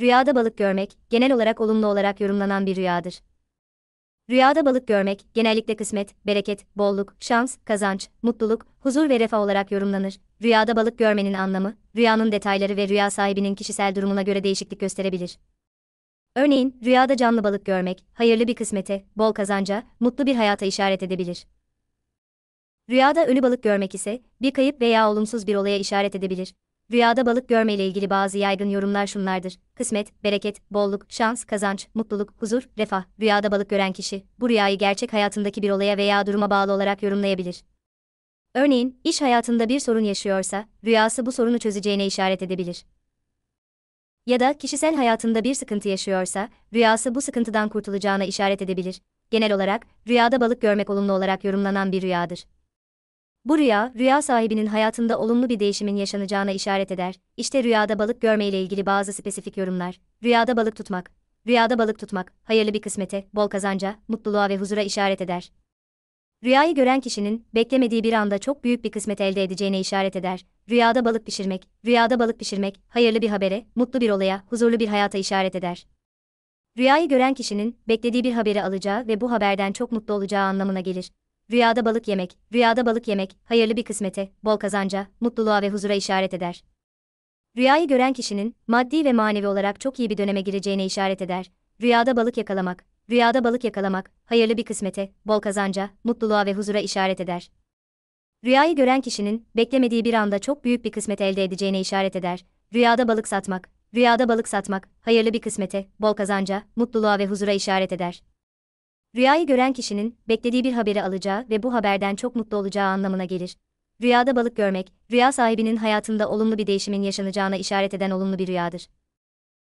Rüyada balık görmek, genel olarak olumlu olarak yorumlanan bir rüyadır. Rüyada balık görmek, genellikle kısmet, bereket, bolluk, şans, kazanç, mutluluk, huzur ve refah olarak yorumlanır. Rüyada balık görmenin anlamı, rüyanın detayları ve rüya sahibinin kişisel durumuna göre değişiklik gösterebilir. Örneğin, rüyada canlı balık görmek, hayırlı bir kısmete, bol kazanca, mutlu bir hayata işaret edebilir. Rüyada ölü balık görmek ise, bir kayıp veya olumsuz bir olaya işaret edebilir. Rüyada balık görme ile ilgili bazı yaygın yorumlar şunlardır. Kısmet, bereket, bolluk, şans, kazanç, mutluluk, huzur, refah. Rüyada balık gören kişi, bu rüyayı gerçek hayatındaki bir olaya veya duruma bağlı olarak yorumlayabilir. Örneğin, iş hayatında bir sorun yaşıyorsa, rüyası bu sorunu çözeceğine işaret edebilir. Ya da kişisel hayatında bir sıkıntı yaşıyorsa, rüyası bu sıkıntıdan kurtulacağına işaret edebilir. Genel olarak, rüyada balık görmek olumlu olarak yorumlanan bir rüyadır. Bu rüya, rüya sahibinin hayatında olumlu bir değişimin yaşanacağına işaret eder. İşte rüyada balık görme ile ilgili bazı spesifik yorumlar. Rüyada balık tutmak. Rüyada balık tutmak, hayırlı bir kısmete, bol kazanca, mutluluğa ve huzura işaret eder. Rüyayı gören kişinin, beklemediği bir anda çok büyük bir kısmet elde edeceğine işaret eder. Rüyada balık pişirmek, rüyada balık pişirmek, hayırlı bir habere, mutlu bir olaya, huzurlu bir hayata işaret eder. Rüyayı gören kişinin, beklediği bir haberi alacağı ve bu haberden çok mutlu olacağı anlamına gelir. Rüyada balık yemek, rüyada balık yemek, hayırlı bir kısmete, bol kazanca, mutluluğa ve huzura işaret eder. Rüyayı gören kişinin, maddi ve manevi olarak çok iyi bir döneme gireceğine işaret eder. Rüyada balık yakalamak, rüyada balık yakalamak, hayırlı bir kısmete, bol kazanca, mutluluğa ve huzura işaret eder. Rüyayı gören kişinin, beklemediği bir anda çok büyük bir kısmet elde edeceğine işaret eder. Rüyada balık satmak, rüyada balık satmak, hayırlı bir kısmete, bol kazanca, mutluluğa ve huzura işaret eder. Rüyayı gören kişinin, beklediği bir haberi alacağı ve bu haberden çok mutlu olacağı anlamına gelir. Rüyada balık görmek, rüya sahibinin hayatında olumlu bir değişimin yaşanacağına işaret eden olumlu bir rüyadır.